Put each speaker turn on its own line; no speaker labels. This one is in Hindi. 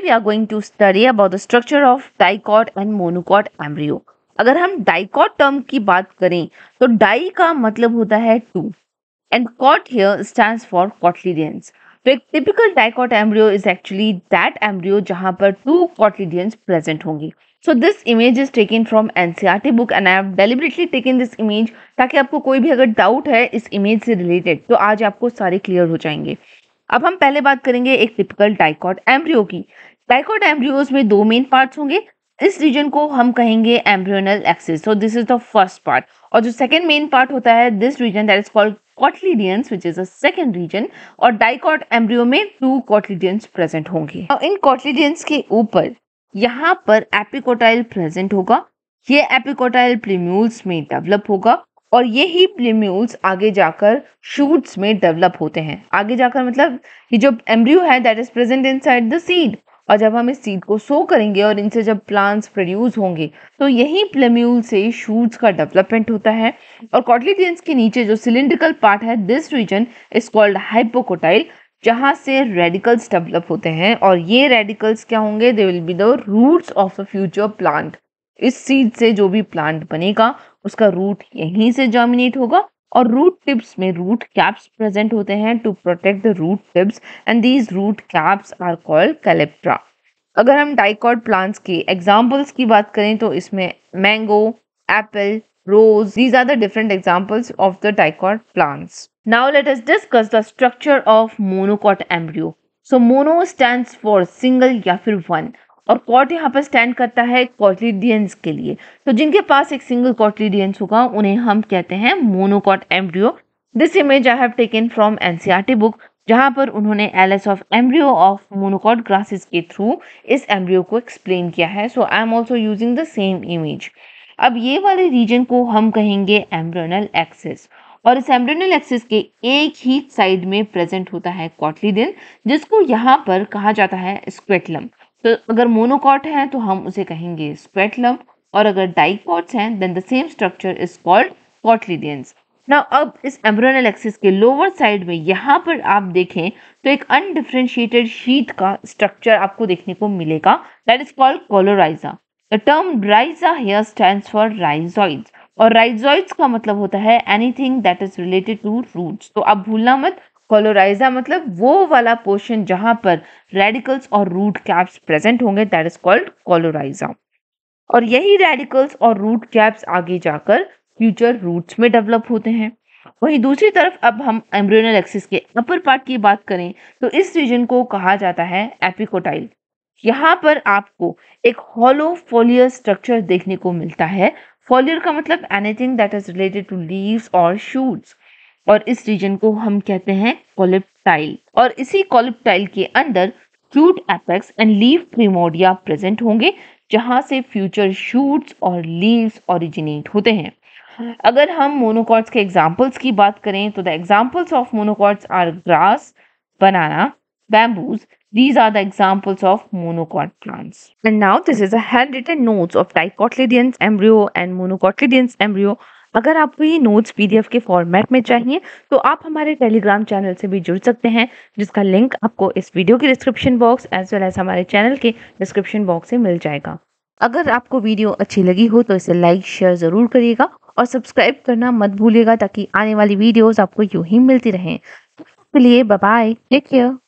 we are going to study about the structure of dicot and monocot embryo अगर हम डाइकॉट टर्म की बात करें तो डाई का मतलब होता है two and cot here stand for cotyledons तो एक typical dicot embryo is actually that embryo जहां पर टू कॉटलीडियंस प्रेजेंट होंगे so this image is taken from NCERT book and I have deliberately taken this image ताकि आपको कोई भी अगर डाउट है इस इमेज से रिलेटेड तो आज आपको सारे क्लियर हो जाएंगे अब हम पहले बात करेंगे एक टिपिकल डाइकॉट एम्ब्रियो की डाइकॉट एम्ब्रियोज में दो मेन पार्ट्स होंगे इस रीजन को हम कहेंगे embryonal axis so this is the first part और जो सेकेंड मेन पार्ट होता है this region that is called cotyledons which is a second region और डाइकॉट एम्ब्रियो में टू कॉटलीडियंस प्रेजेंट होंगे और इन कॉटलीडियंस के ऊपर यहाँ पर एपिकोटाइल प्रेजेंट होगा ये एपिकोटाइल प्रीम्यूल्स में डेवलप होगा और ये ही प्लीम्यूल्स आगे जाकर शूट्स में डेवलप होते हैं आगे जाकर मतलब ये जो एम्ब्रियो है that is present inside the seed और जब हम इस सीड को सो करेंगे और इनसे जब प्लांट्स प्रोड्यूस होंगे तो यही प्लेम्यूल से शूट्स का डेवलपमेंट होता है और कॉटलीजेंस के नीचे जो सिलिंड्रिकल पार्ट है this region is called hypocotyl जहाँ से रेडिकल्स डेवलप होते हैं और ये रेडिकल्स क्या होंगे they will be the roots of a future plant इस सीड से जो भी प्लांट बनेगा उसका रूट यहीं से जर्मिनेट होगा और रूट टिप्स में रूट कैप्स प्रेजेंट होते हैं to protect the root tips and these root caps are called calyptra अगर हम डाइकॉड प्लांट्स के एग्जाम्पल्स की बात करें तो इसमें mango apple rose these are the different examples of the dicot plants now let's discuss the structure of monocot embryo so mono stand for single या फिर वन और कॉट यहाँ पर स्टैंड करता है कॉटलीडियंस के लिए तो जिनके पास एक सिंगल कॉटलीडियंस होगा उन्हें हम कहते हैं monocot embryo this image I have taken from NCERT book जहाँ पर उन्होंने LS of embryo of monocot grasses के थ्रू इस एम्ब्रियो को एक्सप्लेन किया है so I am also using the same image अब ये वाले रीजन को हम कहेंगे एम्ब्रोनल एक्सेस और इस एम्ब्रोनल एक्सेस के एक ही साइड में प्रेजेंट होता है कॉटलीडियन जिसको यहाँ पर कहा जाता है स्क्वेटलम तो अगर मोनोकॉट है तो हम उसे कहेंगे स्पेटलम और अगर डाइकॉट्स हैं then the same structure is called cotyledons ना अब इस एम्ब्रोनल एक्सिस के लोअर साइड में यहाँ पर आप देखें तो एक अनडिफ्रेंशिएटेड शीट का स्ट्रक्चर आपको देखने को मिलेगा that is called coleorhiza the term rhiza here stand for rhizoids और राइजॉइड्स का मतलब होता है anything that is related to roots तो आप भूलना मत कॉलोराइजा मतलब वो वाला पोर्शन जहाँ पर रेडिकल्स और रूट कैप्स प्रेजेंट होंगे दैट इज कॉल्ड कोलोराइजा और यही रेडिकल्स और रूट कैप्स आगे जाकर फ्यूचर रूट्स में डेवलप होते हैं वहीं दूसरी तरफ अब हम एम्ब्रियोनल एक्सिस के अपर पार्ट की बात करें तो इस रीजन को कहा जाता है एपिकोटाइल यहाँ पर आपको एक हॉलो फोलियर स्ट्रक्चर देखने को मिलता है फॉलियर का मतलब anything that is related to leaves और शूट्स और इस रीजन को हम कहते हैं कॉलिप्टाइल और इसी कॉलिप्टाइल के अंदर shoot apex and leaf primordia present होंगे जहां से फ्यूचर शूट्स और लीव्स ओरिजिनेट होते हैं अगर हम मोनोकॉर्ड्स के एग्जांपल्स की बात करें तो the examples of monocots are grass banana, bamboos. These are the examples of monocot plants. And now this is a handwritten notes of dicotyledon's embryo and monocotyledon's embryo अगर आपको ये नोट्स पीडीएफ के फॉर्मेट में चाहिए तो आप हमारे टेलीग्राम चैनल से भी जुड़ सकते हैं जिसका लिंक आपको इस वीडियो के description box as well as हमारे चैनल के डिस्क्रिप्शन बॉक्स से मिल जाएगा अगर आपको वीडियो अच्छी लगी हो तो इसे लाइक शेयर ज़रूर करिएगा और सब्सक्राइब करना मत भूलिएगा ताकि आने वाली वीडियोस आपको यूँ ही मिलती रहें तो लिए बाय टेक केयर